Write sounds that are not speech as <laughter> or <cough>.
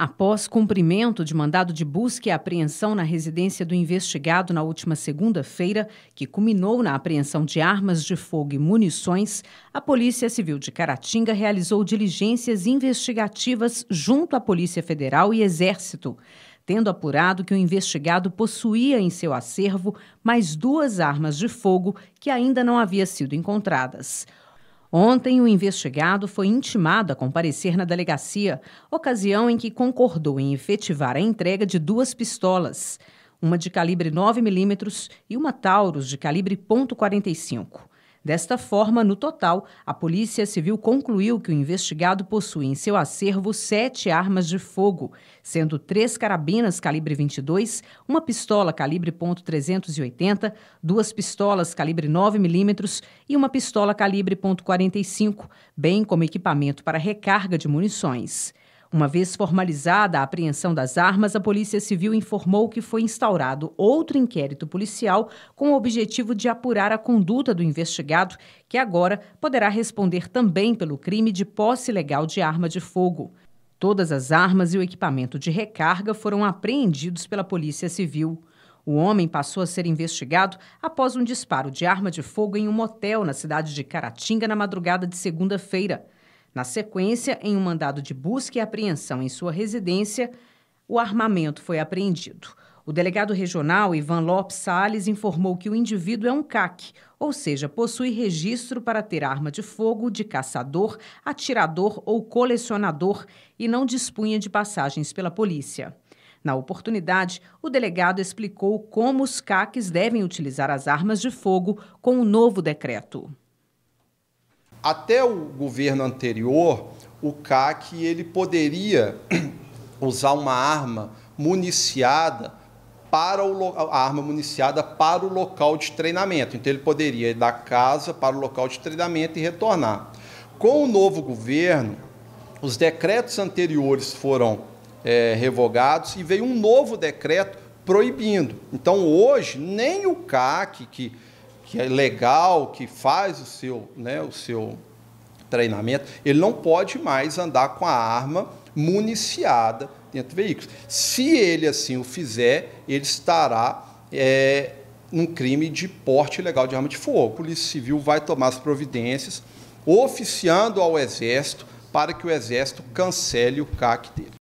Após cumprimento de mandado de busca e apreensão na residência do investigado na última segunda-feira, que culminou na apreensão de armas de fogo e munições, a Polícia Civil de Caratinga realizou diligências investigativas junto à Polícia Federal e Exército, tendo apurado que o investigado possuía em seu acervo mais duas armas de fogo que ainda não haviam sido encontradas. Ontem, o investigado foi intimado a comparecer na delegacia, ocasião em que concordou em efetivar a entrega de duas pistolas, uma de calibre 9mm e uma Taurus de calibre .45. Desta forma, no total, a Polícia Civil concluiu que o investigado possui em seu acervo sete armas de fogo, sendo três carabinas calibre 22, uma pistola calibre .380, duas pistolas calibre 9mm e uma pistola calibre .45, bem como equipamento para recarga de munições. Uma vez formalizada a apreensão das armas, a Polícia Civil informou que foi instaurado outro inquérito policial com o objetivo de apurar a conduta do investigado, que agora poderá responder também pelo crime de posse ilegal de arma de fogo. Todas as armas e o equipamento de recarga foram apreendidos pela Polícia Civil. O homem passou a ser investigado após um disparo de arma de fogo em um motel na cidade de Caratinga na madrugada de segunda-feira. Na sequência, em um mandado de busca e apreensão em sua residência, o armamento foi apreendido. O delegado regional Ivan Lopes Salles informou que o indivíduo é um CAC, ou seja, possui registro para ter arma de fogo de caçador, atirador ou colecionador e não dispunha de passagens pela polícia. Na oportunidade, o delegado explicou como os CACs devem utilizar as armas de fogo com o novo decreto até o governo anterior, o CAC ele poderia <clears throat> usar uma arma municiada para o, a arma municiada para o local de treinamento. Então ele poderia ir da casa para o local de treinamento e retornar. Com o novo governo, os decretos anteriores foram é, revogados e veio um novo decreto proibindo. Então hoje nem o CAC que que é legal, que faz o seu, né, o seu treinamento, ele não pode mais andar com a arma municiada dentro do veículo. Se ele assim o fizer, ele estará é, num crime de porte ilegal de arma de fogo. A Polícia Civil vai tomar as providências, oficiando ao Exército para que o Exército cancele o CAC dele.